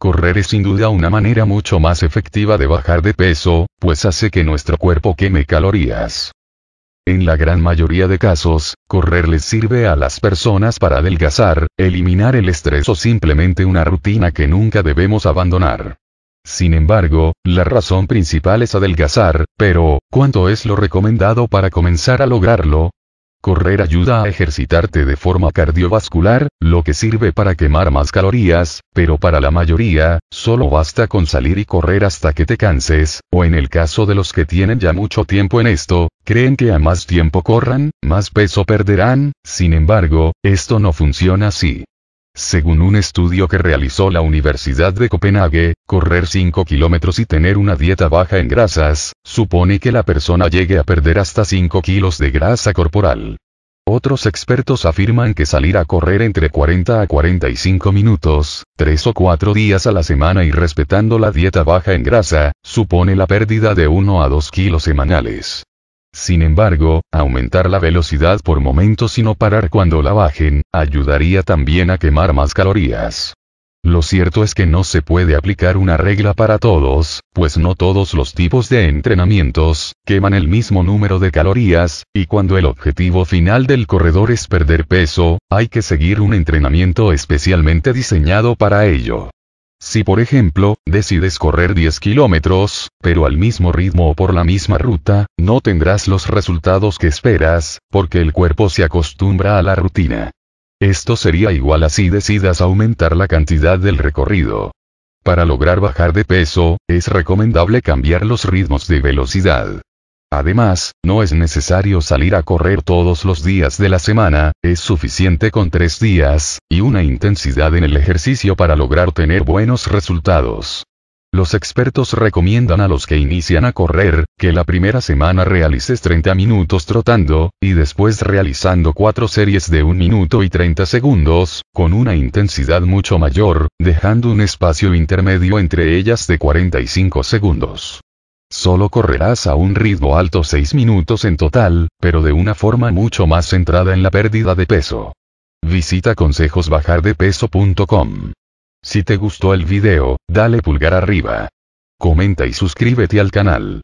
Correr es sin duda una manera mucho más efectiva de bajar de peso, pues hace que nuestro cuerpo queme calorías. En la gran mayoría de casos, correr les sirve a las personas para adelgazar, eliminar el estrés o simplemente una rutina que nunca debemos abandonar. Sin embargo, la razón principal es adelgazar, pero, ¿cuánto es lo recomendado para comenzar a lograrlo? Correr ayuda a ejercitarte de forma cardiovascular, lo que sirve para quemar más calorías, pero para la mayoría, solo basta con salir y correr hasta que te canses, o en el caso de los que tienen ya mucho tiempo en esto, creen que a más tiempo corran, más peso perderán, sin embargo, esto no funciona así. Según un estudio que realizó la Universidad de Copenhague, correr 5 kilómetros y tener una dieta baja en grasas, supone que la persona llegue a perder hasta 5 kilos de grasa corporal. Otros expertos afirman que salir a correr entre 40 a 45 minutos, 3 o 4 días a la semana y respetando la dieta baja en grasa, supone la pérdida de 1 a 2 kilos semanales. Sin embargo, aumentar la velocidad por momentos y no parar cuando la bajen, ayudaría también a quemar más calorías. Lo cierto es que no se puede aplicar una regla para todos, pues no todos los tipos de entrenamientos queman el mismo número de calorías, y cuando el objetivo final del corredor es perder peso, hay que seguir un entrenamiento especialmente diseñado para ello. Si por ejemplo, decides correr 10 kilómetros, pero al mismo ritmo o por la misma ruta, no tendrás los resultados que esperas, porque el cuerpo se acostumbra a la rutina. Esto sería igual a si decidas aumentar la cantidad del recorrido. Para lograr bajar de peso, es recomendable cambiar los ritmos de velocidad. Además, no es necesario salir a correr todos los días de la semana, es suficiente con tres días, y una intensidad en el ejercicio para lograr tener buenos resultados. Los expertos recomiendan a los que inician a correr, que la primera semana realices 30 minutos trotando, y después realizando cuatro series de 1 minuto y 30 segundos, con una intensidad mucho mayor, dejando un espacio intermedio entre ellas de 45 segundos. Solo correrás a un ritmo alto 6 minutos en total, pero de una forma mucho más centrada en la pérdida de peso. Visita consejosbajardepeso.com. Si te gustó el video, dale pulgar arriba. Comenta y suscríbete al canal.